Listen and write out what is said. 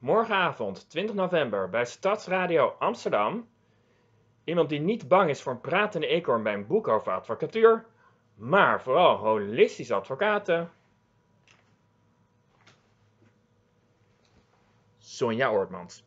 morgenavond 20 november bij Stadsradio Amsterdam. Iemand die niet bang is voor een pratende eekhoorn bij een boek over advocatuur, maar vooral holistische advocaten. Sonja Oortmans.